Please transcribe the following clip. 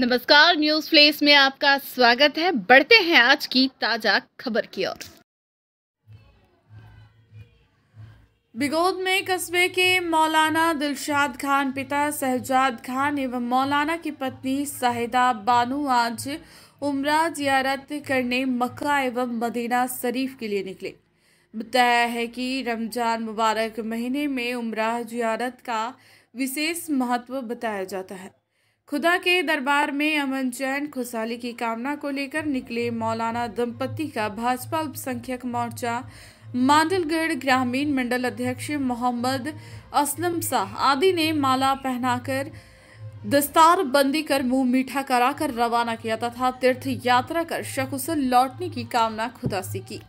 नमस्कार news place में आपका स्वागत है बढ़ते हैं आज की ताजा खबर की ओर बिगोद में कस्बे के मौलाना दिलशाद खान पिता शहजाद खान एवं मौलाना की पत्नी साहिदा बानू आज उमरा जियारत करने मक्का एवं मदीना शरीफ के लिए निकले बताया है कि रमजान मुबारक महीने में उमरा जियारत का विशेष महत्व बताया जाता है खुदा के दरबार में अमन चैन खुशहाली की कामना को लेकर निकले मौलाना दंपति का भाजपा अल्पसंख्यक मोर्चा मांडलगढ़ ग्रामीण मंडल अध्यक्ष मोहम्मद असलम शाह आदि ने माला पहनाकर दस्तार बंदी कर मुंह मीठा कराकर रवाना किया तथा तीर्थ यात्रा कर शकुशल लौटने की कामना खुदा से की